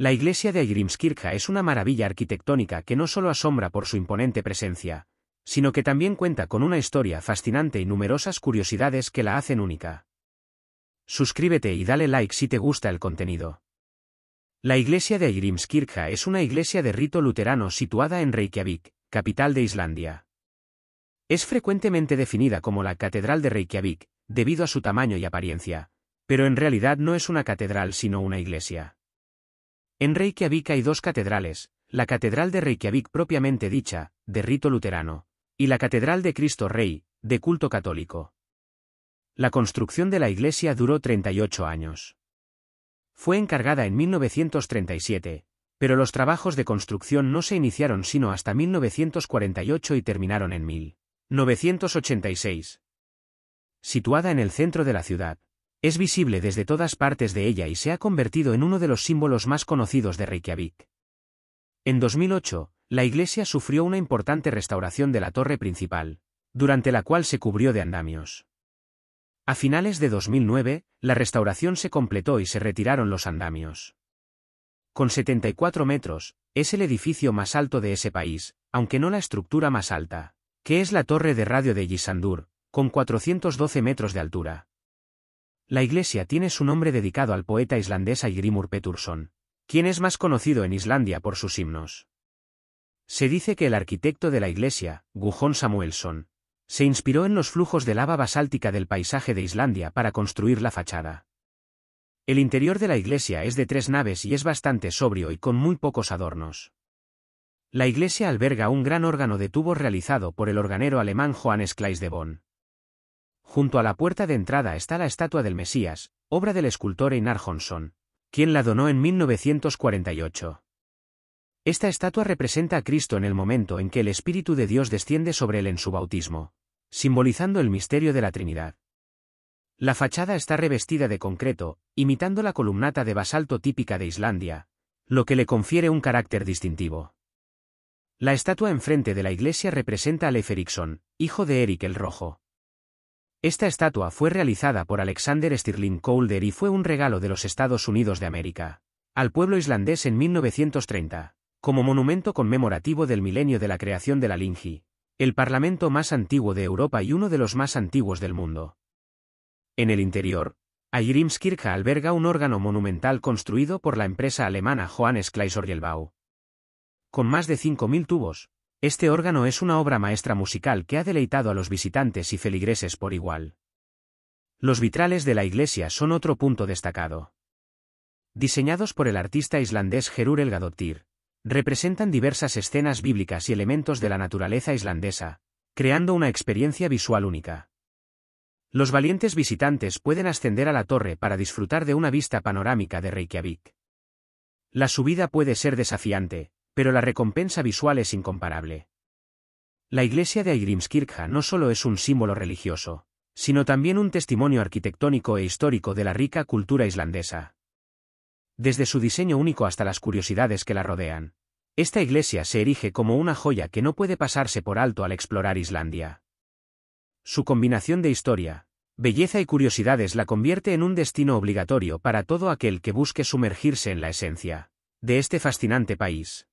La iglesia de Ayrimskirja es una maravilla arquitectónica que no solo asombra por su imponente presencia, sino que también cuenta con una historia fascinante y numerosas curiosidades que la hacen única. Suscríbete y dale like si te gusta el contenido. La iglesia de Ayrimskirja es una iglesia de rito luterano situada en Reykjavik, capital de Islandia. Es frecuentemente definida como la Catedral de Reykjavik, debido a su tamaño y apariencia, pero en realidad no es una catedral sino una iglesia. En Reykjavik hay dos catedrales, la Catedral de Reykjavik propiamente dicha, de rito luterano, y la Catedral de Cristo Rey, de culto católico. La construcción de la iglesia duró 38 años. Fue encargada en 1937, pero los trabajos de construcción no se iniciaron sino hasta 1948 y terminaron en 1986. Situada en el centro de la ciudad, es visible desde todas partes de ella y se ha convertido en uno de los símbolos más conocidos de Reykjavik. En 2008, la iglesia sufrió una importante restauración de la torre principal, durante la cual se cubrió de andamios. A finales de 2009, la restauración se completó y se retiraron los andamios. Con 74 metros, es el edificio más alto de ese país, aunque no la estructura más alta, que es la torre de radio de Gisandur, con 412 metros de altura. La iglesia tiene su nombre dedicado al poeta islandés Grimur Peturson, quien es más conocido en Islandia por sus himnos. Se dice que el arquitecto de la iglesia, Gujón Samuelson, se inspiró en los flujos de lava basáltica del paisaje de Islandia para construir la fachada. El interior de la iglesia es de tres naves y es bastante sobrio y con muy pocos adornos. La iglesia alberga un gran órgano de tubo realizado por el organero alemán Johannes Kleis de Bonn. Junto a la puerta de entrada está la estatua del Mesías, obra del escultor Einar Jonsson, quien la donó en 1948. Esta estatua representa a Cristo en el momento en que el Espíritu de Dios desciende sobre él en su bautismo, simbolizando el misterio de la Trinidad. La fachada está revestida de concreto, imitando la columnata de basalto típica de Islandia, lo que le confiere un carácter distintivo. La estatua enfrente de la iglesia representa a Leif Erikson, hijo de Eric el Rojo, esta estatua fue realizada por Alexander Stirling Calder y fue un regalo de los Estados Unidos de América al pueblo islandés en 1930, como monumento conmemorativo del milenio de la creación de la Lingi, el parlamento más antiguo de Europa y uno de los más antiguos del mundo. En el interior, Ayrimskirche alberga un órgano monumental construido por la empresa alemana Johannes Kleisorgelbau. Con más de 5.000 tubos, este órgano es una obra maestra musical que ha deleitado a los visitantes y feligreses por igual. Los vitrales de la iglesia son otro punto destacado. Diseñados por el artista islandés Gerur Elgadottir, representan diversas escenas bíblicas y elementos de la naturaleza islandesa, creando una experiencia visual única. Los valientes visitantes pueden ascender a la torre para disfrutar de una vista panorámica de Reykjavik. La subida puede ser desafiante, pero la recompensa visual es incomparable. La iglesia de Aigrimskirkja no solo es un símbolo religioso, sino también un testimonio arquitectónico e histórico de la rica cultura islandesa. Desde su diseño único hasta las curiosidades que la rodean, esta iglesia se erige como una joya que no puede pasarse por alto al explorar Islandia. Su combinación de historia, belleza y curiosidades la convierte en un destino obligatorio para todo aquel que busque sumergirse en la esencia de este fascinante país.